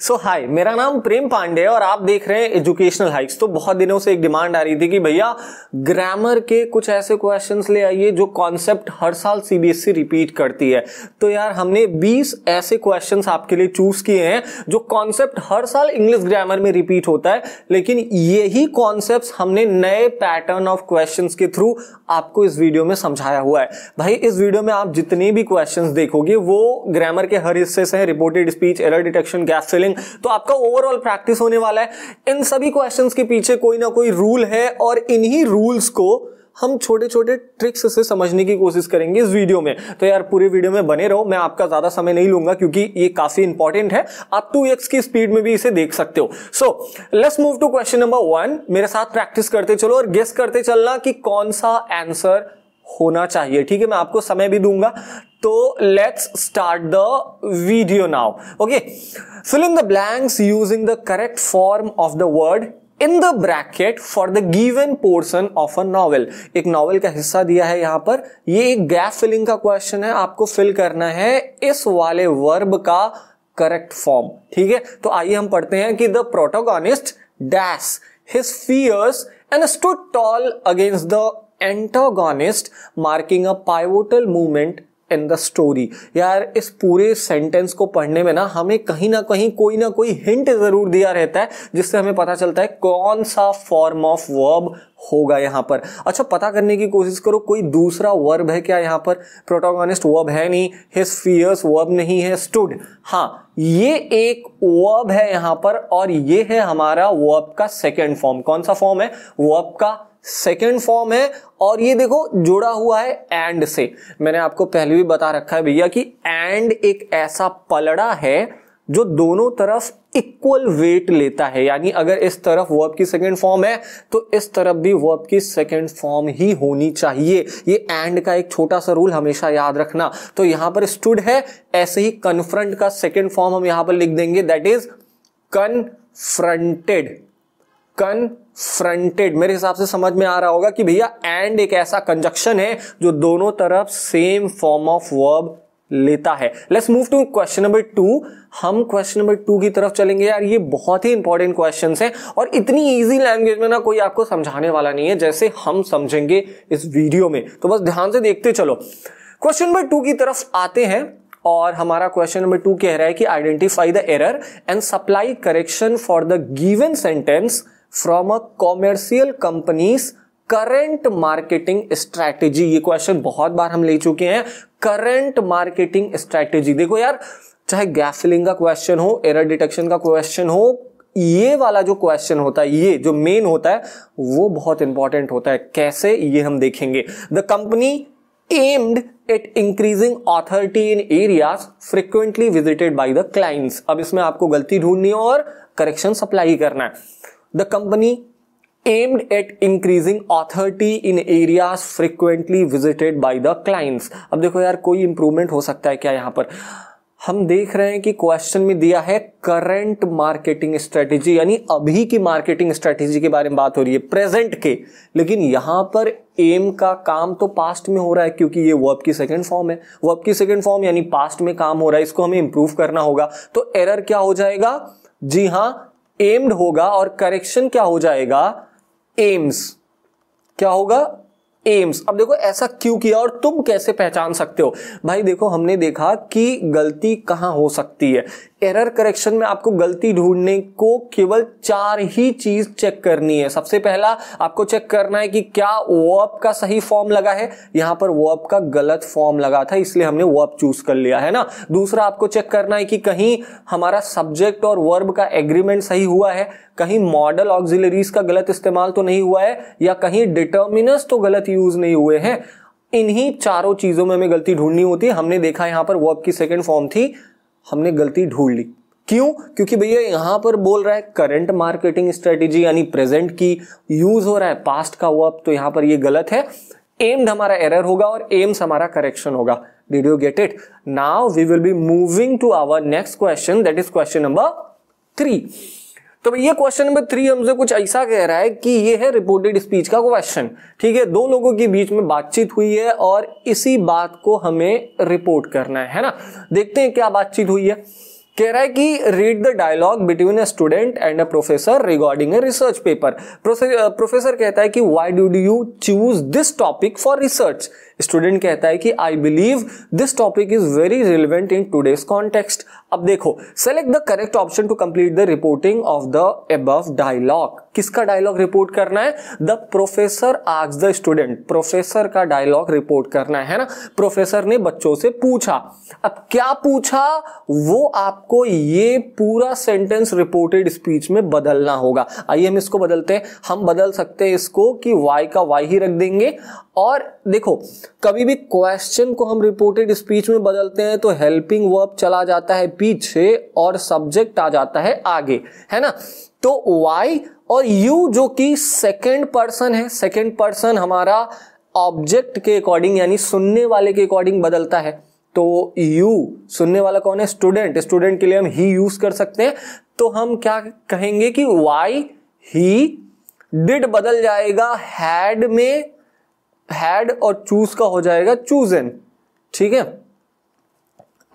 सो so, हाय मेरा नाम प्रेम पांडे है और आप देख रहे हैं एजुकेशनल हाइक्स तो बहुत दिनों से एक डिमांड आ रही थी कि भैया ग्रामर के कुछ ऐसे क्वेश्चंस ले आइए जो कॉन्सेप्ट हर साल e सीबीएसई रिपीट करती है तो यार हमने 20 ऐसे क्वेश्चंस आपके लिए चूज किए हैं जो कॉन्सेप्ट हर साल इंग्लिश ग्रामर में रिपीट होता है लेकिन यही कॉन्सेप्ट हमने नए पैटर्न ऑफ क्वेश्चन के थ्रू आपको इस वीडियो में समझाया हुआ है भाई इस वीडियो में आप जितने भी क्वेश्चन देखोगे वो ग्रामर के हर हिस्से से reported speech error detection gas filling तो आपका ओवरऑल प्रैक्टिस होने वाला है इन सभी क्वेश्चंस के पीछे कोई ना कोई रूल है और इन्हीं रूल्स को हम छोटे छोटे ट्रिक्स से समझने की कोशिश करेंगे इस वीडियो में तो यार पूरे वीडियो में बने रहो मैं आपका ज़्यादा समय नहीं लूंगा क्योंकि ये काफ़ी इंपॉर्टेंट है आप टू एक्स की स्पीड में भी इसे देख सकते हो so let's move to question number one मेरे साथ प्रैक्टिस करते चलो और गेस करते चलना कि कौन सा आंसर होना चाहिए ठीक है मैं आपको समय भी दूंगा तो let's start the video now okay fill in the blanks using the correct form of the word in the bracket for the given portion of a novel एक नॉवल का हिस्सा दिया है यहां पर ये एक गैप फिलिंग का क्वेश्चन है आपको फिल करना है इस वाले वर्ब का करेक्ट फॉर्म ठीक है तो आइए हम पढ़ते हैं कि the protagonist dash his fears and stood tall against the antagonist marking a pivotal movement in the story यार इस पूरे सेंटेंस को पढ़ने में ना हमें कहीं ना कहीं कोई ना कोई हिंट जरूर दिया रहता है जिससे हमें पता चलता है कौन सा फॉर्म ऑफ वर्ब होगा यहाँ पर अच्छा पता करने की कोशिश करो कोई दूसरा वर्ब है क्या यहाँ पर प्रोटोगोनिस्ट वर्ब है नहीं हिस फियर्स वर्ब नहीं है स्टूड हाँ ये एक वर्ब है यहाँ पर और ये है हमारा वर्ब का सेकेंड फॉर्म कौन सा फॉर्म है वर्ब का सेकेंड फॉर्म है और ये देखो जुड़ा हुआ है एंड से मैंने आपको पहले भी बता रखा है भैया कि एंड एक ऐसा पलड़ा है जो दोनों तरफ इक्वल वेट लेता है यानी अगर इस तरफ वर्ब की सेकेंड फॉर्म है तो इस तरफ भी वर्ब की सेकेंड फॉर्म ही होनी चाहिए ये एंड का एक छोटा सा रूल हमेशा याद रखना तो यहां पर स्टूड है ऐसे ही कन्फ्रंट का सेकेंड फॉर्म हम यहां पर लिख देंगे that is confronted confronted मेरे हिसाब से समझ में आ रहा होगा कि भैया एंड एक ऐसा कंजक्शन है जो दोनों तरफ सेम फॉर्म ऑफ वर्ब लेता है let's move to question number two हम क्वेश्चन नंबर टू की तरफ चलेंगे यार ये बहुत ही इंपॉर्टेंट क्वेश्चन है और इतनी ईजी लैंग्वेज में ना कोई आपको समझाने वाला नहीं है जैसे हम समझेंगे इस वीडियो में तो बस ध्यान से देखते चलो क्वेश्चन नंबर टू की तरफ आते हैं और हमारा क्वेश्चन नंबर टू कह रहा है कि identify the error and supply correction for the given sentence from a commercial company's current marketing strategy ये क्वेश्चन बहुत बार हम ले चुके हैं करंट मार्केटिंग स्ट्रैटेजी देखो यार चाहे गैफिलिंग का क्वेश्चन हो एरर डिटेक्शन का क्वेश्चन हो ये वाला जो क्वेश्चन होता है ये जो मेन होता है वो बहुत इंपॉर्टेंट होता है कैसे ये हम देखेंगे the company aimed at increasing authority in area frequently visited by the clients अब इसमें आपको गलती ढूंढनी है और करेक्शन सप्लाई करना है the company aimed at increasing authority in areas frequently visited by the clients अब देखो यार कोई इंप्रूवमेंट हो सकता है क्या यहां पर हम देख रहे हैं कि क्वेश्चन में दिया है करंट मार्केटिंग स्ट्रेटेजी यानी अभी की मार्केटिंग स्ट्रेटेजी के बारे में बात हो रही है प्रेजेंट के लेकिन यहां पर एम का काम तो पास्ट में हो रहा है क्योंकि ये वर्ब की सेकंड फॉर्म है वर्ब की सेकंड फॉर्म यानी पास्ट में काम हो रहा है इसको हमें इंप्रूव करना होगा तो एरर क्या हो जाएगा जी हाँ एम्ड होगा और करेक्शन क्या हो जाएगा एम्स क्या होगा एम्स अब देखो ऐसा क्यों किया और तुम कैसे पहचान सकते हो भाई देखो हमने देखा कि गलती कहां हो सकती है एरर करेक्शन में आपको गलती ढूंढने को केवल चार ही चीज चेक करनी है सबसे पहला आपको चेक करना है कि क्या वर्ब का सही फॉर्म लगा है यहां पर वर्ब का गलत फॉर्म लगा था इसलिए हमने वर्ब चूज कर लिया है ना दूसरा आपको चेक करना है कि कहीं हमारा सब्जेक्ट और वर्ब का एग्रीमेंट सही हुआ है कहीं मॉडल ऑक्सिलरीज का गलत इस्तेमाल तो नहीं हुआ है या कहीं डिटर्मिनस तो गलत यूज नहीं हुए हैं इन्हीं चारों चीजों में हमें गलती ढूंढनी होती है हमने देखा यहाँ पर वर्ब की सेकंड फॉर्म थी हमने गलती ढूंढ ली क्यों क्योंकि भैया यहां पर बोल रहा है करंट मार्केटिंग स्ट्रेटेजी यानी प्रेजेंट की यूज हो रहा है पास्ट का हुआ तो यहां पर ये गलत है एम्ड हमारा एरर होगा और एम्स हमारा करेक्शन होगा did you get it now we will be moving to our next question that is question number three तो ये क्वेश्चन नंबर थ्री हमसे कुछ ऐसा कह रहा है कि ये है रिपोर्टेड स्पीच का क्वेश्चन ठीक है दो लोगों के बीच में बातचीत हुई है और इसी बात को हमें रिपोर्ट करना है है ना देखते हैं क्या बातचीत हुई है कह रहा है कि read the dialogue between a student and a professor regarding a research paper professor कहता है कि why do you choose this topic for research student कहता है कि I believe this topic is very relevant in today's context अब देखो select the correct option to complete the reporting of the above dialogue किसका dialogue report करना है the professor आज the student professor का डायलॉग रिपोर्ट करना है ना प्रोफेसर ने बच्चों से पूछा अब क्या पूछा वो आपको ये पूरा सेंटेंस रिपोर्टेड स्पीच में बदलना होगा आइए हम इसको बदलते हैं हम बदल सकते हैं इसको कि वाई का वाई ही रख देंगे और देखो कभी भी क्वेश्चन को हम रिपोर्टेड स्पीच में बदलते हैं तो हेल्पिंग वर्ब चला जाता है पीछे और सब्जेक्ट आ जाता है आगे है ना तो वाई और यू जो कि सेकेंड पर्सन है सेकेंड पर्सन हमारा ऑब्जेक्ट के अकॉर्डिंग यानी सुनने वाले के अकॉर्डिंग बदलता है तो यू सुनने वाला कौन है स्टूडेंट स्टूडेंट के लिए हम ही यूज कर सकते हैं तो हम क्या कहेंगे कि वाई ही डिड बदल जाएगा हैड में हैड और चूज का हो जाएगा चूज एन ठीक है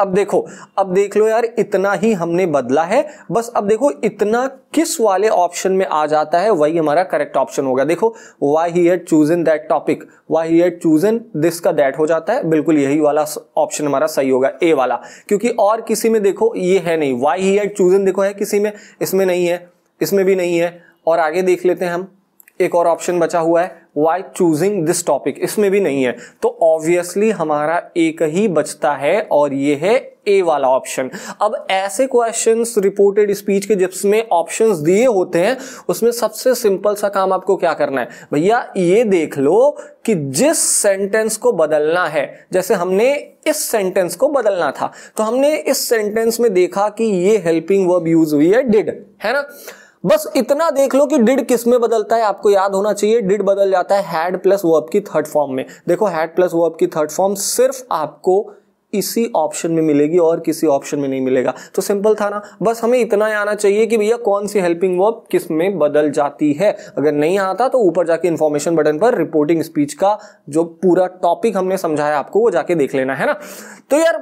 अब देखो अब देख लो यार इतना ही हमने बदला है बस अब देखो इतना किस वाले ऑप्शन में आ जाता है वही हमारा करेक्ट ऑप्शन होगा देखो why he choose in that topic why he choose in this का दैट हो जाता है बिल्कुल यही वाला ऑप्शन हमारा सही होगा ए वाला क्योंकि और किसी में देखो ये है नहीं वाई ही चूज इन देखो है किसी में इसमें नहीं है इसमें भी नहीं है और आगे देख लेते हैं हम एक और ऑप्शन बचा हुआ है वाई चूजिंग दिस टॉपिक इसमें भी नहीं है तो ऑब्वियसली हमारा एक ही बचता है और ये है ए वाला ऑप्शन अब ऐसे क्वेश्चंस रिपोर्टेड स्पीच के जिसमें ऑप्शंस दिए होते हैं उसमें सबसे सिंपल सा काम आपको क्या करना है भैया ये देख लो कि जिस सेंटेंस को बदलना है जैसे हमने इस सेंटेंस को बदलना था तो हमने इस सेंटेंस में देखा कि ये हेल्पिंग वर्ब यूज हुई है डिड है ना बस इतना देख लो कि डिड किस में बदलता है आपको याद होना चाहिए डिड बदल जाता है हैड प्लस वर्ब की थर्ड फॉर्म में देखो हैड प्लस वर्ब की थर्ड फॉर्म सिर्फ आपको इसी ऑप्शन में मिलेगी और किसी ऑप्शन में नहीं मिलेगा तो सिंपल था ना बस हमें इतना ही आना चाहिए कि भैया कौन सी हेल्पिंग वर्ब किस में बदल जाती है अगर नहीं आता तो ऊपर जाके इंफॉर्मेशन बटन पर रिपोर्टिंग स्पीच का जो पूरा टॉपिक हमने समझाया आपको वो जाके देख लेना है ना तो यार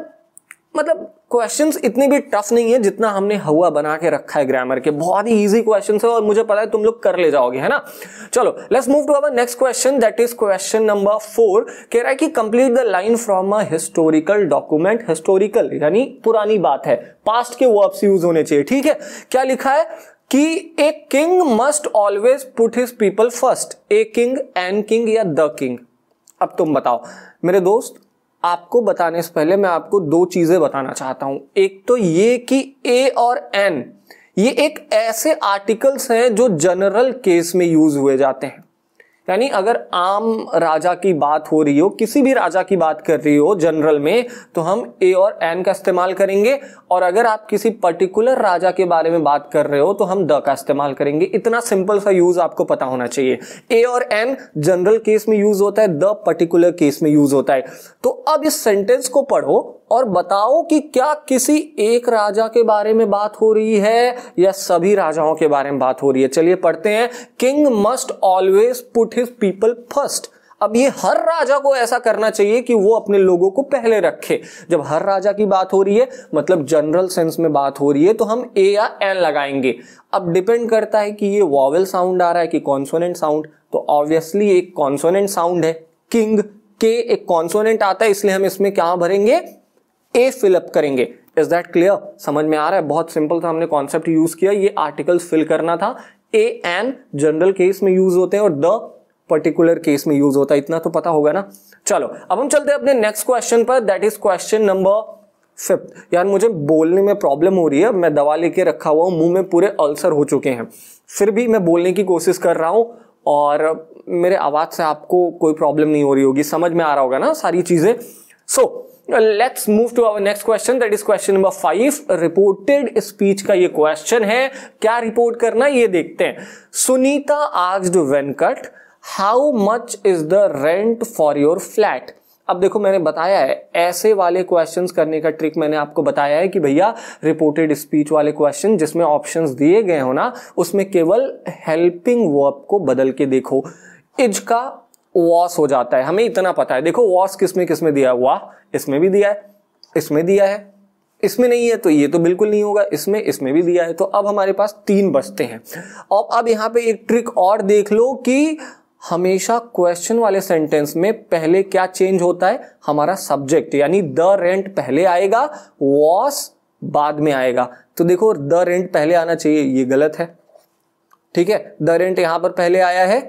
मतलब क्वेश्चंस इतने भी टफ नहीं है जितना हमने हवा बना के रखा है ग्रामर के बहुत ही इजी क्वेश्चन है और मुझे पता है तुम लोग कर ले जाओगे है ना चलो let's move to our next question that is question number four कह रहा है कि complete the line from a historical document historical यानी पुरानी बात है पास्ट के वर्ब्स यूज होने चाहिए ठीक है क्या लिखा है कि a king must always put his people first a king an king या द किंग अब तुम बताओ मेरे दोस्त आपको बताने से पहले मैं आपको दो चीज़ें बताना चाहता हूं एक तो ये कि ए और एन ये एक ऐसे आर्टिकल्स हैं जो जनरल केस में यूज हुए जाते हैं यानी अगर आम राजा की बात हो रही हो किसी भी राजा की बात कर रही हो जनरल में तो हम ए और एन का इस्तेमाल करेंगे और अगर आप किसी पर्टिकुलर राजा के बारे में बात कर रहे हो तो हम द का इस्तेमाल करेंगे इतना सिंपल सा यूज आपको पता होना चाहिए ए और एन जनरल केस में यूज होता है द पर्टिकुलर केस में यूज होता है तो अब इस सेंटेंस को पढ़ो और बताओ कि क्या किसी एक राजा के बारे में बात हो रही है या सभी राजाओं के बारे में बात हो रही है चलिए पढ़ते हैं king must always put his people first अब ये हर राजा को ऐसा करना चाहिए कि वो अपने लोगों को पहले रखे जब हर राजा की बात हो रही है मतलब जनरल सेंस में बात हो रही है तो हम ए या एन लगाएंगे अब डिपेंड करता है कि ये वॉवेल साउंड आ रहा है कि कॉन्सोनेंट साउंड तो ऑब्वियसली एक कॉन्सोनेंट साउंड है किंग के एक कॉन्सोनेंट आता है इसलिए हम इसमें क्या भरेंगे ए फिलअप करेंगे इज दैट क्लियर समझ में आ रहा है बहुत सिंपल था हमने कॉन्सेप्ट यूज किया ये आर्टिकल फिल करना था ए एन जनरल केस में यूज होते हैं और द पर्टिकुलर केस में यूज होता है इतना तो पता होगा ना चलो अब हम चलते हैं अपने नेक्स्ट क्वेश्चन पर that is question number fifth यार मुझे बोलने में प्रॉब्लम हो रही है मैं दवा लेके रखा हुआ हूँ मुंह में पूरे अल्सर हो चुके हैं फिर भी मैं बोलने की कोशिश कर रहा हूँ और मेरे आवाज़ से आपको कोई प्रॉब्लम नहीं हो रही होगी समझ में आ रहा होगा ना सारी चीज़ें so so, let's move to our next question that is question number five reported speech का ये क्वेश्चन है क्या रिपोर्ट करना है ये देखते हैं Sunita asked Venkat how much is the rent for your flat अब देखो मैंने बताया है ऐसे वाले क्वेश्चंस करने का ट्रिक मैंने आपको बताया है कि भैया रिपोर्टेड स्पीच वाले क्वेश्चन जिसमें ऑप्शंस दिए गए हो ना उसमें केवल हेल्पिंग वर्ब को बदल के देखो इज का वॉस हो जाता है हमें इतना पता है देखो वॉस किसमें किसमें दिया हुआ इसमें भी दिया है इसमें दिया है इसमें नहीं है तो ये तो बिल्कुल नहीं होगा इसमें इसमें भी दिया है तो अब हमारे पास तीन बचते हैं और अब यहाँ पे एक ट्रिक और देख लो कि हमेशा क्वेश्चन वाले सेंटेंस में पहले क्या चेंज होता है हमारा सब्जेक्ट यानी द रेंट पहले आएगा वॉस बाद में आएगा तो देखो द रेंट पहले आना चाहिए ये गलत है ठीक है द रेंट यहां पर पहले आया है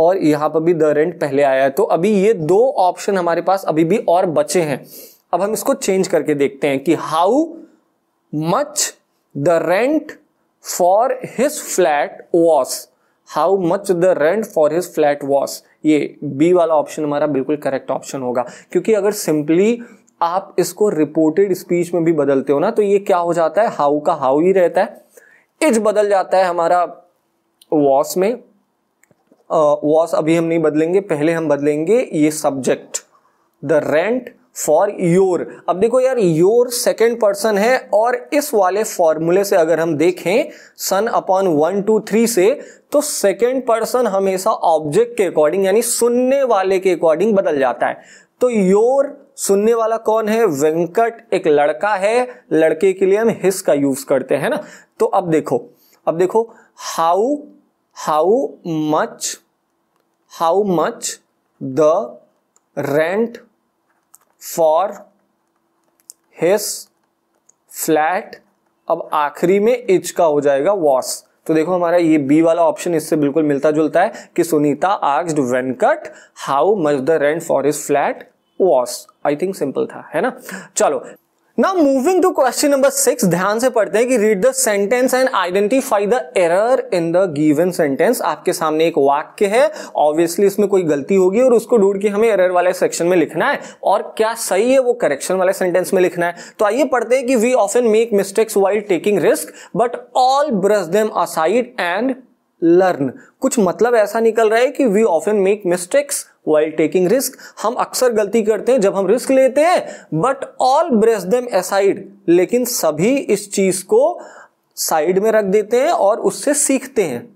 और यहाँ पर भी द रेंट पहले आया है तो अभी ये दो ऑप्शन हमारे पास अभी भी और बचे हैं अब हम इसको चेंज करके देखते हैं कि how much the rent for his flat was how much the rent for his flat was ये बी वाला ऑप्शन हमारा बिल्कुल करेक्ट ऑप्शन होगा क्योंकि अगर सिंपली आप इसको रिपोर्टेड स्पीच में भी बदलते हो ना तो ये क्या हो जाता है हाउ का हाउ ही रहता है इज बदल जाता है हमारा वॉस में वॉस अभी हम नहीं बदलेंगे पहले हम बदलेंगे ये subject the rent for your अब देखो यार योर सेकेंड पर्सन है और इस वाले फॉर्मूले से अगर हम देखें son upon one two three से तो सेकेंड पर्सन हमेशा ऑब्जेक्ट के अकॉर्डिंग यानी सुनने वाले के अकॉर्डिंग बदल जाता है तो योर सुनने वाला कौन है वेंकट एक लड़का है लड़के के लिए हम हिस का यूज करते हैं ना तो अब देखो अब देखो how how much how much the rent for his flat अब आखिरी में इच का हो जाएगा वॉस तो देखो हमारा ये बी वाला ऑप्शन इससे बिल्कुल मिलता जुलता है कि Sunita asked Venkat how much the rent for his flat was I think simple था है ना चलो now moving to question number six ध्यान से पढ़ते हैं कि read the sentence and identify the error in the given sentence आपके सामने एक वाक्य है ऑब्वियसली इसमें कोई गलती होगी और उसको ढूंढ के हमें एरर वाले सेक्शन में लिखना है और क्या सही है वो करेक्शन वाले सेंटेंस में लिखना है तो आइए पढ़ते हैं कि we often make mistakes while taking risk but all brush them aside and learn कुछ मतलब ऐसा निकल रहा है कि we often make mistakes while taking risk हम अक्सर गलती करते हैं जब हम रिस्क लेते हैं but all brace them aside लेकिन सभी इस चीज को साइड में रख देते हैं और उससे सीखते हैं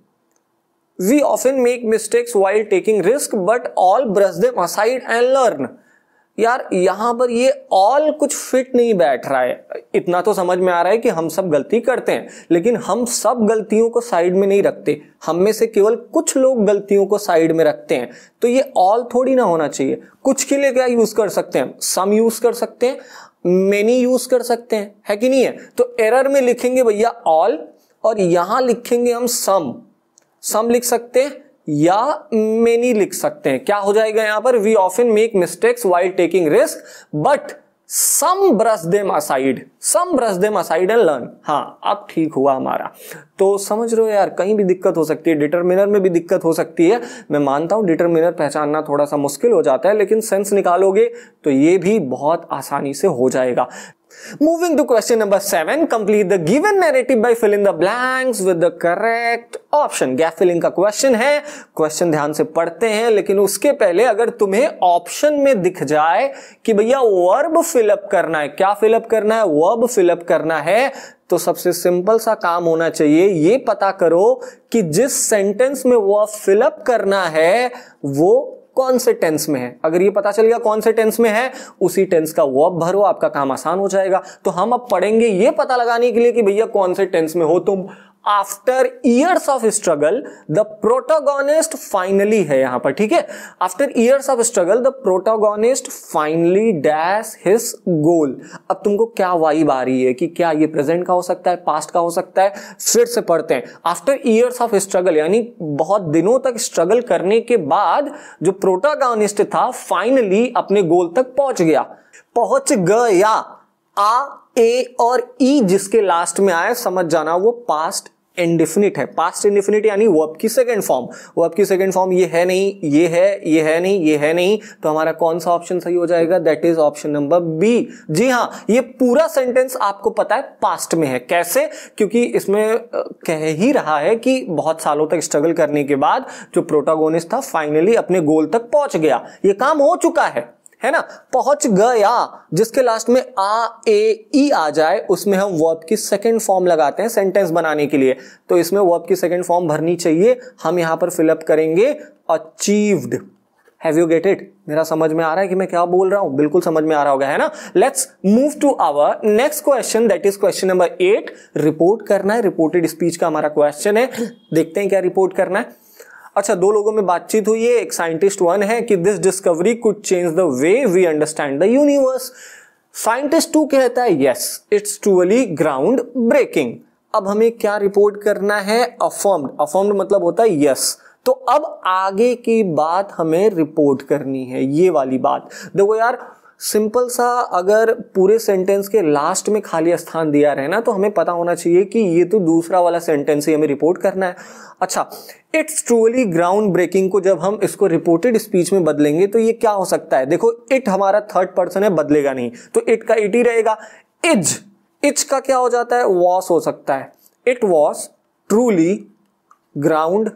we often make mistakes while taking risk but all brace them aside and learn यार यहां पर ये ऑल कुछ फिट नहीं बैठ रहा है इतना तो समझ में आ रहा है कि हम सब गलती करते हैं लेकिन हम सब गलतियों को साइड में नहीं रखते हम में से केवल कुछ लोग गलतियों को साइड में रखते हैं तो ये ऑल थोड़ी ना होना चाहिए कुछ के लिए क्या यूज़ कर सकते हैं सम यूज़ कर सकते हैं मेनी यूज़ कर सकते हैं है कि नहीं है तो एरर में लिखेंगे भैया ऑल और यहां लिखेंगे हम सम सम लिख सकते हैं या मेनी लिख सकते हैं क्या हो जाएगा यहां पर we often make mistakes while taking risk but some brush them aside some brush them aside and learn हाँ अब ठीक हुआ हमारा तो समझ रहे हो यार कहीं भी दिक्कत हो सकती है डिटर्मिनर में भी दिक्कत हो सकती है मैं मानता हूं डिटर्मिनर पहचानना थोड़ा सा मुश्किल हो जाता है लेकिन सेंस निकालोगे तो ये भी बहुत आसानी से हो जाएगा Moving to question number 7, complete the given narrative by filling the blanks with the correct option. Gap filling का question है question ध्यान से पढ़ते हैं लेकिन उसके पहले अगर तुम्हें option में दिख जाए कि भैया verb fill up करना है क्या fill up करना है verb fill up करना है तो सबसे सिंपल सा काम होना चाहिए ये पता करो कि जिस सेंटेंस में वह फिलअप करना है वो कौन से टेंस में है अगर ये पता चल गया कौन से टेंस में है उसी टेंस का अब भरो आपका काम आसान हो जाएगा तो हम अब पढ़ेंगे ये पता लगाने के लिए कि भैया कौन से टेंस में हो तुम after years of struggle the protagonist finally है यहां पर ठीक है after years of struggle the protagonist finally dash his goal अब तुमको क्या वाइब आ रही है कि क्या ये प्रेजेंट का हो सकता है पास्ट का हो सकता है फिर से पढ़ते हैं आफ्टर ईयर्स ऑफ स्ट्रगल यानी बहुत दिनों तक स्ट्रगल करने के बाद जो प्रोटोगोनिस्ट था फाइनली अपने गोल तक पहुंच गया पहुंच गया आ ए और ई जिसके लास्ट में आए समझ जाना वो पास्ट इंडिफिनिट है पास्ट इंडिफिनिट यानी वर्ब की सेकेंड फॉर्म वर्ब की सेकेंड फॉर्म ये है नहीं ये है ये है नहीं ये है नहीं तो हमारा कौन सा ऑप्शन सही हो जाएगा that is option number B जी हाँ ये पूरा सेंटेंस आपको पता है पास्ट में है कैसे क्योंकि इसमें कह ही रहा है कि बहुत सालों तक स्ट्रगल करने के बाद जो प्रोटागोनिस्ट था फाइनली अपने गोल तक पहुंच गया ये काम हो चुका है है ना पहुंच गया जिसके लास्ट में आ ए ई आ जाए उसमें हम वर्ब की सेकंड फॉर्म लगाते हैं सेंटेंस बनाने के लिए तो इसमें वर्ब की सेकंड फॉर्म भरनी चाहिए हम यहां पर फिलअप करेंगे achieved have you get it मेरा समझ में आ रहा है कि मैं क्या बोल रहा हूं बिल्कुल समझ में आ रहा होगा है ना let's move to our next question that is question number eight report करना है रिपोर्टेड स्पीच का हमारा क्वेश्चन है देखते हैं क्या रिपोर्ट करना है अच्छा दो लोगों में बातचीत हुई है एक साइंटिस्ट वन है कि this discovery could change the way we understand the universe scientist two कहता है yes it's truly ground breaking अब हमें क्या रिपोर्ट करना है अफर्म्ड अफर्म्ड मतलब होता है यस तो अब आगे की बात हमें रिपोर्ट करनी है ये वाली बात देखो यार सिंपल सा अगर पूरे सेंटेंस के लास्ट में खाली स्थान दिया रहे ना तो हमें पता होना चाहिए कि ये तो दूसरा वाला सेंटेंस ही हमें रिपोर्ट करना है अच्छा इट्स ट्रूली ग्राउंड ब्रेकिंग को जब हम इसको रिपोर्टेड स्पीच में बदलेंगे तो ये क्या हो सकता है देखो इट हमारा थर्ड पर्सन है बदलेगा नहीं तो इट का इट ही रहेगा इज इच का क्या हो जाता है वॉस हो सकता है it was truly ground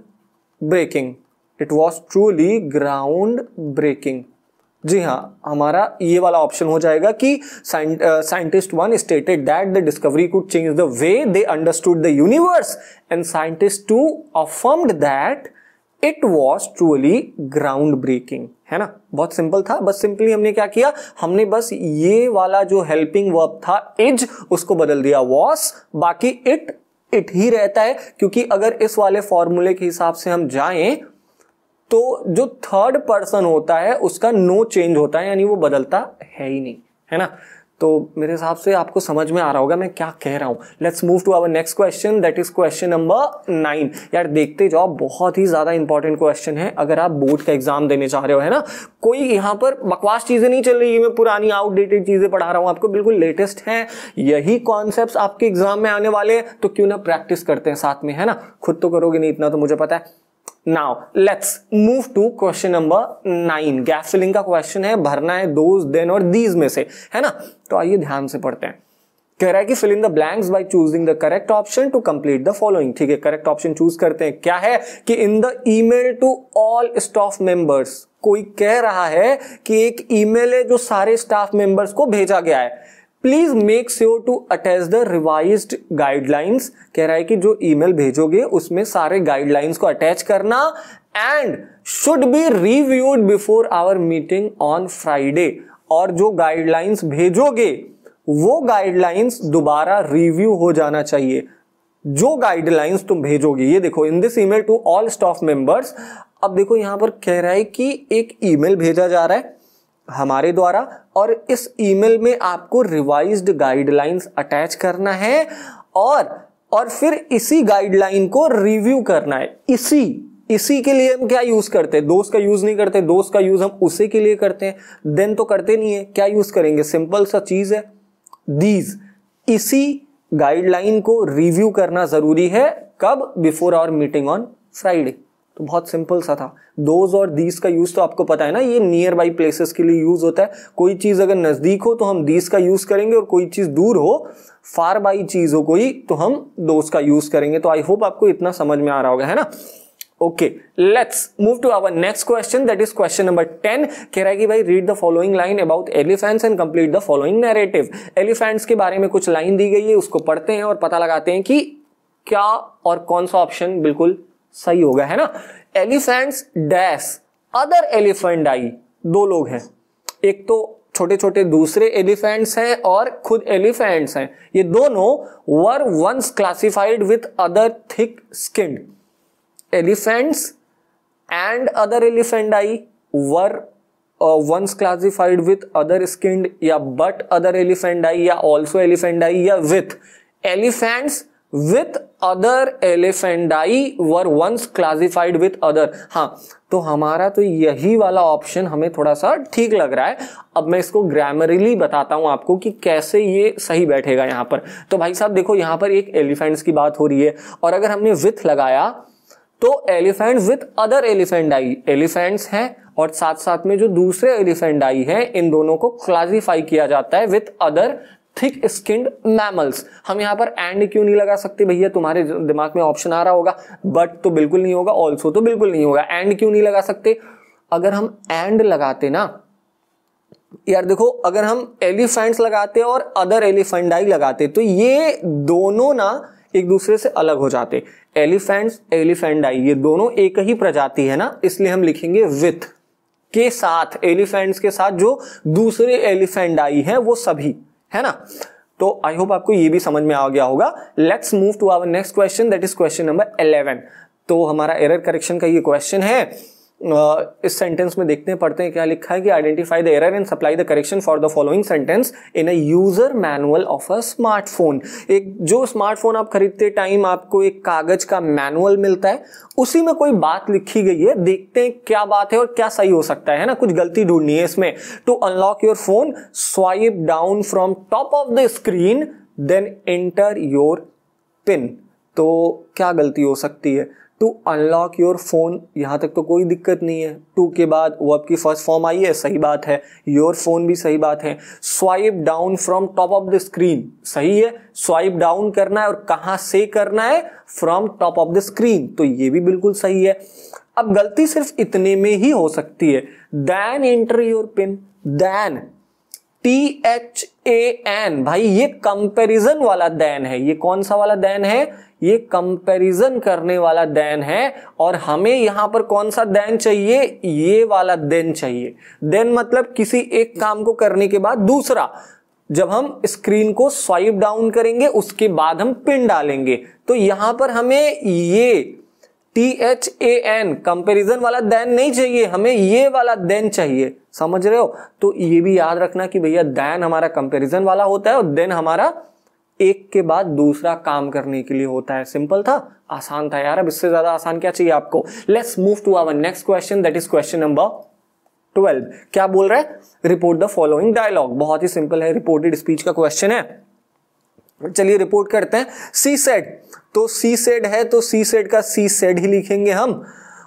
breaking it was truly ground breaking जी हाँ हमारा ये वाला ऑप्शन हो जाएगा कि scientist one stated that the discovery could change the way they understood the universe and scientist two affirmed that it was truly ground breaking है ना बहुत सिंपल था बस सिंपली हमने क्या किया हमने बस ये वाला जो हेल्पिंग वर्ब था इज उसको बदल दिया वॉस बाकी इट इट ही रहता है क्योंकि अगर इस वाले फॉर्मूले के हिसाब से हम जाएं तो जो थर्ड पर्सन होता है उसका नो चेंज होता है यानी वो बदलता है ही नहीं है ना तो मेरे हिसाब से आपको समझ में आ रहा होगा मैं क्या कह रहा हूं let's move to our next question that is question number nine यार देखते जाओ बहुत ही ज़्यादा इंपॉर्टेंट क्वेश्चन है अगर आप बोर्ड का एग्जाम देने चाह रहे हो है ना कोई यहां पर बकवास चीज़ें नहीं चल रही है मैं पुरानी आउटडेटेड चीज़ें पढ़ा रहा हूँ आपको बिल्कुल लेटेस्ट है यही कॉन्सेप्ट आपके एग्जाम में आने वाले हैं तो क्यों ना प्रैक्टिस करते हैं साथ में है ना खुद तो करोगे नहीं इतना तो मुझे पता है now let's move to question number nine gas filling का क्वेश्चन है भरना है दोज देन और दीज में से है ना तो आइए ध्यान से पढ़ते हैं कह रहा है कि fill in the blanks by choosing the correct option to complete the following ठीक है करेक्ट ऑप्शन चूज करते हैं क्या है कि in the email to all staff members कोई कह रहा है कि एक ईमेल है जो सारे स्टाफ मेंबर्स को भेजा गया है please make sure to attach the revise guidelines कह रहा है कि जो ईमेल भेजोगे उसमें सारे गाइडलाइंस को अटैच करना and should be reviewed before our meeting on Friday और जो गाइडलाइंस भेजोगे वो गाइडलाइंस दोबारा रिव्यू हो जाना चाहिए जो गाइडलाइंस तुम भेजोगे ये देखो in this email to all staff members अब देखो यहां पर कह रहा है कि एक ईमेल भेजा जा रहा है हमारे द्वारा और इस ईमेल में आपको रिवाइज्ड गाइडलाइंस अटैच करना है और और फिर इसी गाइडलाइन को रिव्यू करना है इसी इसी के लिए हम क्या यूज करते हैं दोस्त का यूज नहीं करते दोस्त का यूज हम उसी के लिए करते हैं देन तो करते नहीं है क्या यूज करेंगे सिंपल सा चीज है दीज इसी गाइडलाइन को रिव्यू करना जरूरी है कब before our meeting on Friday तो बहुत सिंपल सा था दोज और दीस का यूज़ तो आपको पता है ना ये नियर बाई प्लेसेस के लिए यूज़ होता है कोई चीज़ अगर नज़दीक हो तो हम दीस का यूज़ करेंगे और कोई चीज़ दूर हो फार बाई चीज़ हो कोई तो हम दोज का यूज़ करेंगे तो आई होप आपको इतना समझ में आ रहा होगा है ना okay let's move to our next question that is question number ten कह रहा है कि भाई read the following line about elephants and complete the following narrative elephants के बारे में कुछ लाइन दी गई है उसको पढ़ते हैं और पता लगाते हैं कि क्या और कौन सा ऑप्शन बिल्कुल सही हो गया है ना elephants dash other elephant I दो लोग हैं एक तो छोटे छोटे दूसरे एलिफेंट्स हैं और खुद एलिफेंट्स हैं ये दोनों were once classified with other thick skinned elephants and other elephant I were once classified with other skinned या बट अदर एलिफेंट आई या ऑल्सो एलिफेंट आई या with elephants with other elephantidae were once classified with other हाँ तो हमारा तो यही वाला option हमें थोड़ा सा ठीक लग रहा है अब मैं इसको ग्रामरली बताता हूँ आपको कि कैसे ये सही बैठेगा यहाँ पर तो भाई साहब देखो यहाँ पर एक एलिफेंट्स की बात हो रही है और अगर हमने विथ लगाया तो elephant with other elephant I elephants हैं और साथ साथ में जो दूसरे एलिफेंट आई है इन दोनों को क्लासिफाई किया जाता है with other thick skinned mammals हम यहाँ पर एंड क्यों नहीं लगा सकते भैया तुम्हारे दिमाग में ऑप्शन आ रहा होगा बट तो बिल्कुल नहीं होगा ऑल्सो तो बिल्कुल नहीं होगा एंड क्यों नहीं लगा सकते अगर हम एंड लगाते ना यार देखो अगर हम एलिफेंट्स लगाते और अदर एलिफेंडाई लगाते तो ये दोनों ना एक दूसरे से अलग हो जाते एलिफेंट्स एलिफेंडाई ये दोनों एक ही प्रजाति है ना इसलिए हम लिखेंगे विथ के साथ एलिफेंट्स के साथ जो दूसरे एलिफेंडाई है वो सभी है ना तो आई होप आपको ये भी समझ में आ गया होगा let's move to our next question that is question number 11 तो हमारा एरर करेक्शन का ये क्वेश्चन है इस सेंटेंस में देखते हैं पढ़ते हैं क्या लिखा है कि identify the error and supply the correction for the following sentence in a user manual of a smartphone एक जो स्मार्टफोन आप खरीदते टाइम आपको एक कागज का मैनुअल मिलता है उसी में कोई बात लिखी गई है देखते हैं क्या बात है और क्या सही हो सकता है ना कुछ गलती ढूंढनी है इसमें to unlock your phone swipe down from top of the screen then enter your pin तो क्या गलती हो सकती है टू अनलॉक योर फ़ोन यहाँ तक तो कोई दिक्कत नहीं है टू के बाद वो आपकी फर्स्ट फॉर्म आई है सही बात है योर फ़ोन भी सही बात है swipe down from top of the screen सही है स्वाइप डाउन करना है और कहाँ से करना है from top of the screen तो ये भी बिल्कुल सही है अब गलती सिर्फ इतने में ही हो सकती है than enter your pin than T H A N भाई ये कंपैरिजन वाला दैन है ये कौन सा वाला दैन है ये कंपैरिजन करने वाला दैन है और हमें यहां पर कौन सा दैन चाहिए ये वाला देन चाहिए देन मतलब किसी एक काम को करने के बाद दूसरा जब हम स्क्रीन को स्वाइप डाउन करेंगे उसके बाद हम पिन डालेंगे तो यहां पर हमें ये T H A N comparison वाला देन नहीं चाहिए हमें ये वाला देन चाहिए समझ रहे हो तो ये भी याद रखना कि भैया देन हमारा कंपेरिजन वाला होता है और देन हमारा एक के बाद दूसरा काम करने के लिए होता है सिंपल था आसान था यार अब इससे ज्यादा आसान क्या चाहिए आपको let's move to our next question that is question number twelve क्या बोल रहा है रिपोर्ट द फॉलोइंग डायलॉग बहुत ही सिंपल है रिपोर्टेड स्पीच का क्वेश्चन है चलिए रिपोर्ट करते हैं सी सेट तो सी सेड है तो सी सेड का सी सेड ही लिखेंगे हम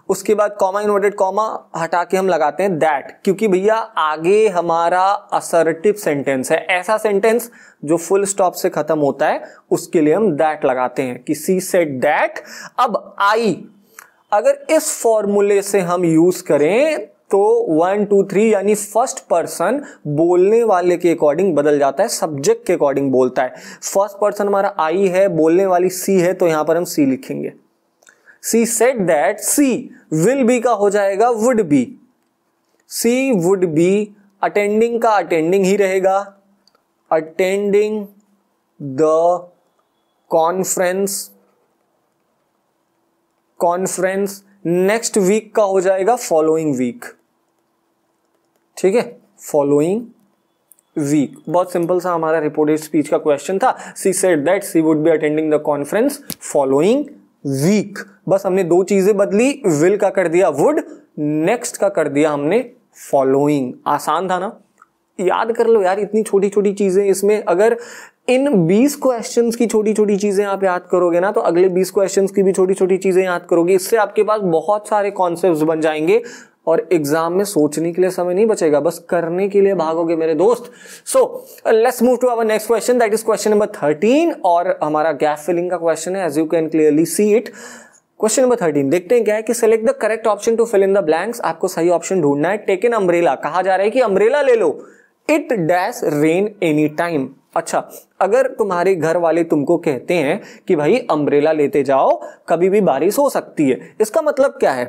उसके बाद कॉमा इन्वर्टेड कॉमा हटा के हम लगाते हैं दैट क्योंकि भैया आगे हमारा असर्टिव सेंटेंस है ऐसा सेंटेंस जो फुल स्टॉप से खत्म होता है उसके लिए हम दैट लगाते हैं कि सी सेड दैट अब आई अगर इस फॉर्मूले से हम यूज करें तो वन टू थ्री यानी फर्स्ट पर्सन बोलने वाले के अकॉर्डिंग बदल जाता है सब्जेक्ट के अकॉर्डिंग बोलता है फर्स्ट पर्सन हमारा आई है बोलने वाली सी है तो यहां पर हम सी लिखेंगे she said that she will be का हो जाएगा would be she would be attending का अटेंडिंग ही रहेगा attending the conference conference next week का हो जाएगा फॉलोइंग वीक ठीक है फॉलोइंग वीक बहुत सिंपल सा हमारा रिपोर्टेड स्पीच का क्वेश्चन था she said that she would be attending the conference following week बस हमने दो चीजें बदली विल का कर दिया वुड नेक्स्ट का कर दिया हमने फॉलोइंग आसान था ना याद कर लो यार इतनी छोटी छोटी चीजें इसमें अगर इन 20 क्वेश्चन की छोटी छोटी चीजें आप याद करोगे ना तो अगले 20 क्वेश्चन की भी छोटी छोटी चीजें याद करोगे इससे आपके पास बहुत सारे कॉन्सेप्ट बन जाएंगे और एग्जाम में सोचने के लिए समय नहीं बचेगा बस करने के लिए भागोगे मेरे दोस्त so let's move to our next question that is question number thirteen और हमारा गैप फिलिंग का क्वेश्चन है as you can clearly see it question number thirteen देखते हैं क्या है कि select the correct option to fill in the blanks आपको सही ऑप्शन ढूंढना है टेक इन अम्ब्रेला कहा जा रहा है कि अम्ब्रेला ले लो it dash rain any time अच्छा अगर तुम्हारे घर वाले तुमको कहते हैं कि भाई अम्ब्रेला लेते जाओ कभी भी बारिश हो सकती है इसका मतलब क्या है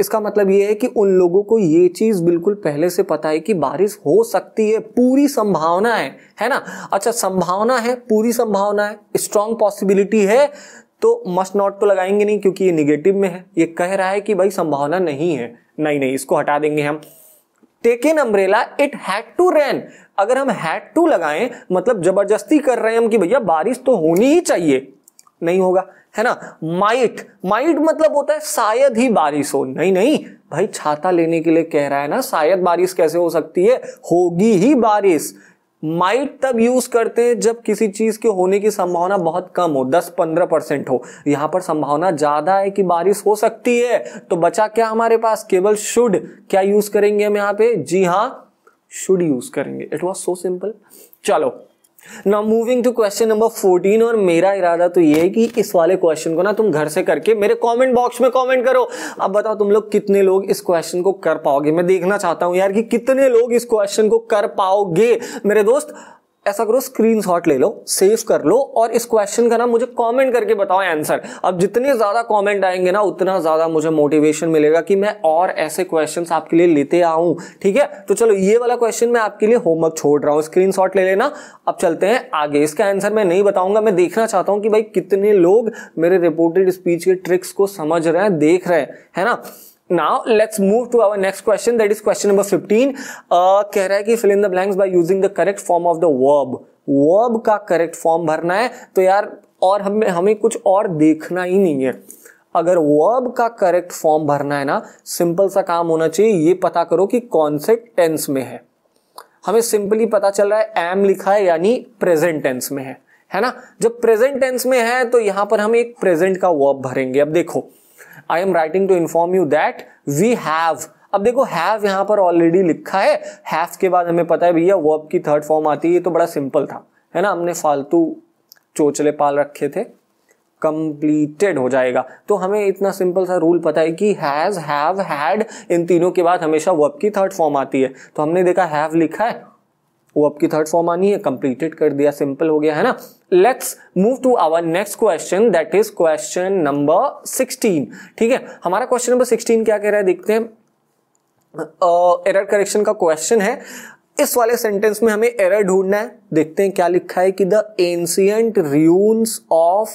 इसका मतलब ये है कि उन लोगों को ये चीज़ बिल्कुल पहले से पता है कि बारिश हो सकती है पूरी संभावना है है ना अच्छा संभावना है पूरी संभावना है स्ट्रांग पॉसिबिलिटी है तो मस्ट नॉट तो लगाएंगे नहीं क्योंकि ये निगेटिव में है ये कह रहा है कि भाई संभावना नहीं है नहीं नहीं इसको हटा देंगे हम take in umbrella it had to rain अगर हम हैड टू लगाएं मतलब जबरदस्ती कर रहे हैं हम कि भैया बारिश तो होनी ही चाहिए नहीं होगा है ना माइट माइट मतलब होता है शायद ही बारिश हो नहीं नहीं भाई छाता लेने के लिए कह रहा है ना शायद बारिश कैसे हो सकती है होगी ही बारिश माइट तब यूज करते हैं जब किसी चीज के होने की संभावना बहुत कम हो 10-15 परसेंट हो यहां पर संभावना ज्यादा है कि बारिश हो सकती है तो बचा क्या हमारे पास केवल शुड क्या यूज करेंगे हम यहां पे जी हां शुड यूज करेंगे इट वॉज सो सिंपल चलो now moving to question number 14 और मेरा इरादा तो ये है कि इस वाले क्वेश्चन को ना तुम घर से करके मेरे कमेंट बॉक्स में कमेंट करो अब बताओ तुम लोग कितने लोग इस क्वेश्चन को कर पाओगे मैं देखना चाहता हूं यार कि कितने लोग इस क्वेश्चन को कर पाओगे मेरे दोस्त ऐसा करो स्क्रीन ले लो सेव कर लो और इस क्वेश्चन का ना मुझे कमेंट करके बताओ आंसर अब जितने ज़्यादा कमेंट आएंगे ना उतना ज़्यादा मुझे मोटिवेशन मिलेगा कि मैं और ऐसे क्वेश्चन आपके लिए लेते आऊँ ठीक है तो चलो ये वाला क्वेश्चन मैं आपके लिए होमवर्क छोड़ रहा हूँ स्क्रीन ले लेना अब चलते हैं आगे इसका आंसर मैं नहीं बताऊंगा मैं देखना चाहता हूँ कि भाई कितने लोग मेरे रिपोर्टेड स्पीच के ट्रिक्स को समझ रहे हैं देख रहे हैं है ना now let's move to our next question that is question number 15 uh, कह रहा है कि fill in the blanks by using the correct form of the verb verb का correct form भरना है तो यार और हमें हमें कुछ और देखना ही नहीं है अगर वर्ब का करेक्ट फॉर्म भरना है ना सिंपल सा काम होना चाहिए ये पता करो कि कौन से टेंस में है हमें सिंपली पता चल रहा है एम लिखा है यानी प्रेजेंट टेंस में है है ना जब प्रेजेंट टेंस में है तो यहां पर हम एक प्रेजेंट का वर्ब भरेंगे अब देखो I am writing to inform you that we have अब देखो हैव यहाँ पर ऑलरेडी लिखा है हैव के बाद हमें पता है भैया वर्ब की थर्ड फॉर्म आती है ये तो बड़ा सिंपल था है ना हमने फालतू चोचले पाल रखे थे कंप्लीटेड हो जाएगा तो हमें इतना सिंपल सा रूल पता है कि हैज़ हैव हैड इन तीनों के बाद हमेशा वर्ब की थर्ड फॉर्म आती है तो हमने देखा हैव लिखा है वो आपकी थर्ड फॉर्म आनी है कंप्लीटेड कर दिया सिंपल हो गया है ना let's move to our next question that is question number sixteen ठीक है हमारा क्वेश्चन नंबर सिक्सटीन क्या कह रहा है देखते हैं एरर uh, करेक्शन का क्वेश्चन है इस वाले सेंटेंस में हमें एरर ढूंढना है देखते हैं क्या लिखा है कि the ancient runes of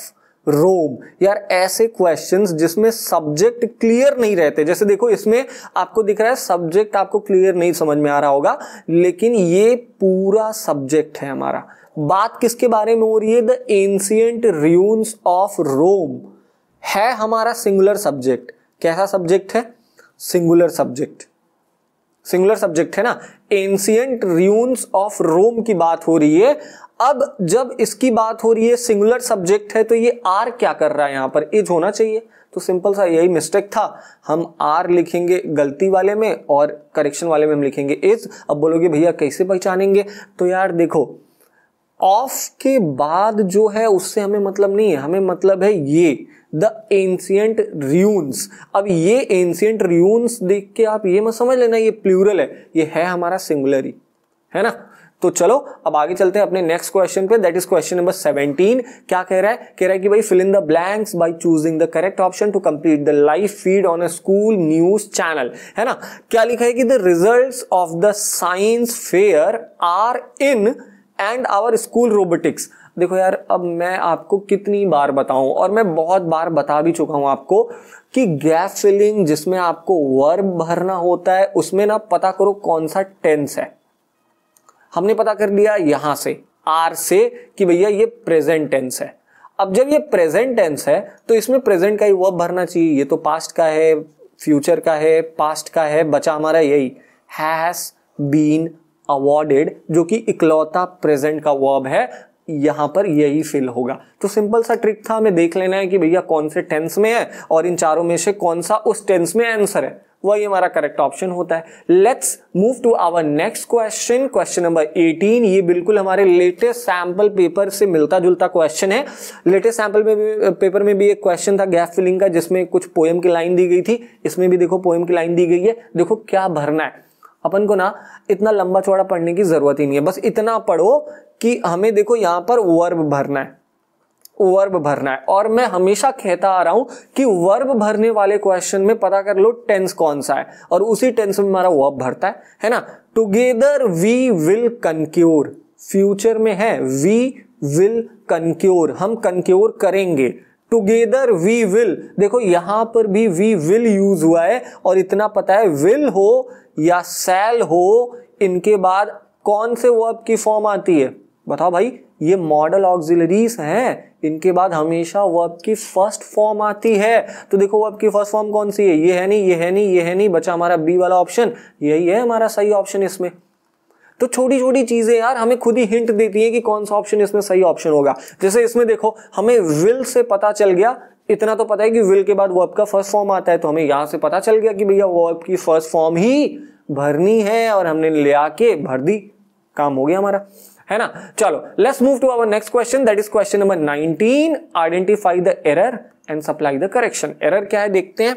Rome यार ऐसे क्वेश्चंस जिसमें सब्जेक्ट क्लियर नहीं रहते जैसे देखो इसमें आपको दिख रहा है सब्जेक्ट आपको क्लियर नहीं समझ में आ रहा होगा लेकिन ये पूरा सब्जेक्ट है हमारा बात किसके बारे में हो रही है the ancient runes of Rome है हमारा सिंगुलर सब्जेक्ट कैसा सब्जेक्ट है सिंगुलर सब्जेक्ट सिंगुलर सब्जेक्ट है ना एंशियंट रियून्स ऑफ रोम की बात हो रही है अब जब इसकी बात हो रही है सिंगुलर सब्जेक्ट है तो ये आर क्या कर रहा है यहां पर इज होना चाहिए तो सिंपल सा यही मिस्टेक था हम आर लिखेंगे गलती वाले में और करेक्शन वाले में हम लिखेंगे इज अब बोलोगे भैया कैसे पहचानेंगे तो यार देखो ऑफ के बाद जो है उससे हमें मतलब नहीं है हमें मतलब है ये द एंशियंट रियून्स अब ये एंशियंट रियून्स देख के आप ये मत समझ लेना ये प्लूरल है ये है हमारा सिंगुलर ही है ना तो चलो अब आगे चलते हैं अपने नेक्स्ट क्वेश्चन पे दैट इज क्वेश्चन नंबर 17 क्या कह रहा है कह रहा है कि भाई fill in the blanks by choosing the correct option to complete the live feed on a school news channel है ना क्या लिखा है कि the result of the science fair are in and our school robotics देखो यार अब मैं आपको कितनी बार बताऊं और मैं बहुत बार बता भी चुका हूं आपको कि गैप फिलिंग जिसमें आपको वर्ब भरना होता है उसमें ना पता करो कौन सा टेंस है हमने पता कर लिया यहां से आर से कि भैया ये प्रेजेंट टेंस है अब जब ये प्रेजेंट टेंस है तो इसमें प्रेजेंट का ही वर्ब भरना चाहिए ये तो पास्ट का है फ्यूचर का है पास्ट का है बचा हमारा यही हैज बीन अवॉर्डेड जो कि इकलौता प्रेजेंट का वर्ब है यहां पर यही फिल होगा तो सिंपल सा ट्रिक था हमें देख लेना है कि भैया कौन से टेंस में है और इन चारों में से कौन सा उस टेंस में आंसर है वही हमारा करेक्ट ऑप्शन होता है let's move to our next question question number 18 ये बिल्कुल हमारे लेटेस्ट सैंपल पेपर से मिलता जुलता क्वेश्चन है लेटेस्ट सैंपल में भी पेपर में भी एक क्वेश्चन था गैप फिलिंग का जिसमें कुछ पोएम की लाइन दी गई थी इसमें भी देखो पोएम की लाइन दी गई है देखो क्या भरना है अपन को ना इतना लंबा चौड़ा पढ़ने की जरूरत ही नहीं है बस इतना पढ़ो कि हमें देखो यहां पर वर्ब भरना है वर्ब भरना है और मैं हमेशा कहता आ रहा हूं कि वर्ब भरने वाले क्वेश्चन में पता कर लो टेंस कौन सा है और उसी टेंस में हमारा वर्ब भरता है है ना together we will conquer future में है वी विल कंक्योर हम कंक्योर करेंगे टुगेदर वी विल देखो यहां पर भी वी विल यूज हुआ है और इतना पता है विल हो या सेल हो इनके बाद कौन से वर्ब की फॉर्म आती है बताओ भाई ये मॉडल ऑक्सिलरीज हैं इनके बाद हमेशा वर्ब की फर्स्ट फॉर्म आती है तो देखो वर्ब की फर्स्ट फॉर्म कौन सी है ये है नहीं ये है नहीं ये है नहीं बचा हमारा बी वाला ऑप्शन यही है हमारा सही ऑप्शन इसमें तो छोटी छोटी चीजें यार हमें खुद ही हिंट देती हैं कि कौन सा ऑप्शन इसमें सही ऑप्शन होगा जैसे इसमें देखो हमें विल से पता चल गया इतना तो पता है कि विल के बाद वर्ब का फर्स्ट फॉर्म आता है तो हमें यहां से पता चल गया कि भैया वर्ब की फर्स्ट फॉर्म ही भरनी है और हमने ले आके भर दी काम हो गया हमारा है ना चलो let's move to our next question that is question number 19 identify the error and supply the correction error क्या है देखते हैं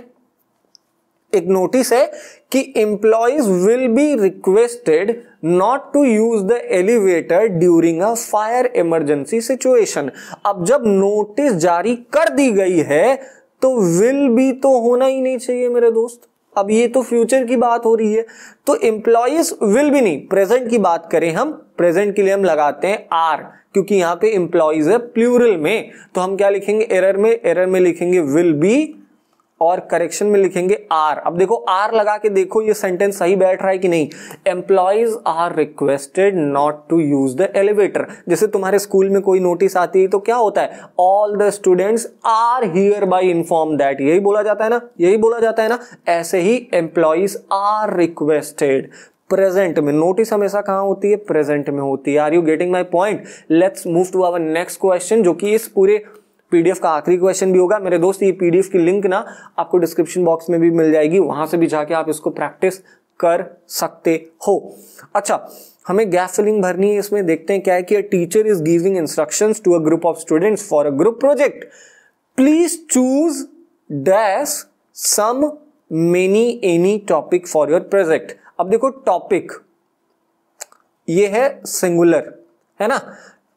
एक नोटिस है कि employees will be requested not to use the elevator during a fire emergency situation अब जब notice जारी कर दी गई है तो विल बी तो होना ही नहीं चाहिए मेरे दोस्त अब ये तो फ्यूचर की बात हो रही है तो इंप्लॉइज विल भी नहीं प्रेजेंट की बात करें हम प्रेजेंट के लिए हम लगाते हैं आर क्योंकि यहां पे इंप्लॉइज है प्लूरल में तो हम क्या लिखेंगे एरर में एरर में लिखेंगे विल बी और करेक्शन में लिखेंगे आर अब देखो आर लगा के देखो ये सेंटेंस सही बैठ रहा है कि नहीं employees are requested not to use the elevator जैसे तुम्हारे स्कूल में कोई नोटिस आती है तो क्या होता है all the students are hereby inform that यही बोला जाता है ना यही बोला जाता है ना ऐसे ही एम्प्लॉयज आर रिक्वेस्टेड प्रेजेंट में नोटिस हमेशा कहाँ होती है प्रेजेंट में होती है are you getting my point let's move to our next question जो कि इस पूरे पीडीएफ का आखिरी क्वेश्चन भी होगा मेरे दोस्त ये पीडीएफ की लिंक ना आपको डिस्क्रिप्शन बॉक्स में भी मिल जाएगी वहां से भी जाके आप इसको प्रैक्टिस कर सकते हो अच्छा हमें गैस फिलिंग भरनी है इसमें देखते हैं क्या है कि teacher is giving instruction to a group of students for a group project please choose dash some many any topic for your project अब देखो टॉपिक ये है सिंगुलर है ना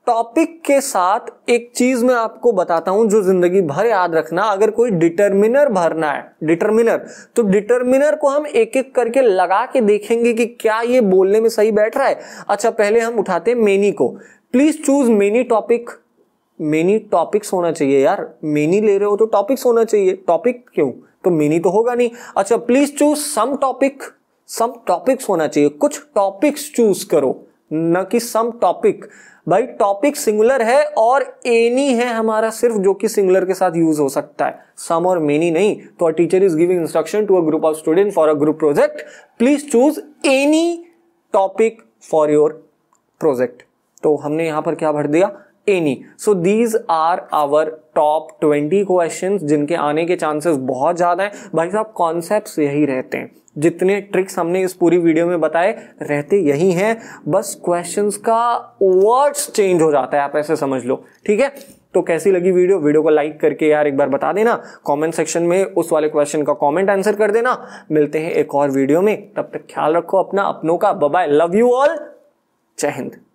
टॉपिक के साथ एक चीज मैं आपको बताता हूं जो जिंदगी भर याद रखना अगर कोई डिटर्मिनर भरना है डिटर्मिनर तो डिटर्मिनर को हम एक एक करके लगा के देखेंगे कि क्या ये बोलने में सही बैठ रहा है अच्छा पहले हम उठाते हैं मेनी को please choose many topic many topics होना चाहिए यार मेनी ले रहे हो तो टॉपिक्स होना चाहिए टॉपिक क्यों तो मेनी तो होगा नहीं अच्छा please choose some topic some topics होना चाहिए कुछ टॉपिक्स चूज करो न कि सम टॉपिक भाई टॉपिक सिंगुलर है और एनी है हमारा सिर्फ जो कि सिंगुलर के साथ यूज हो सकता है सम और मेनी नहीं तो a teacher is giving instruction to a group of student for a group project please choose any topic for your project तो हमने यहां पर क्या भर दिया any so these are our top twenty question जिनके आने के चांसेस बहुत ज़्यादा हैं भाई साहब कॉन्सेप्ट यही रहते हैं जितने ट्रिक्स हमने इस पूरी वीडियो में बताए रहते यही हैं बस क्वेश्चंस का वर्ड्स चेंज हो जाता है आप ऐसे समझ लो ठीक है तो कैसी लगी वीडियो वीडियो को लाइक करके यार एक बार बता देना कमेंट सेक्शन में उस वाले क्वेश्चन का कमेंट आंसर कर देना मिलते हैं एक और वीडियो में तब तक ख्याल रखो अपना अपनों का बाय लव यू ऑल जय हिंद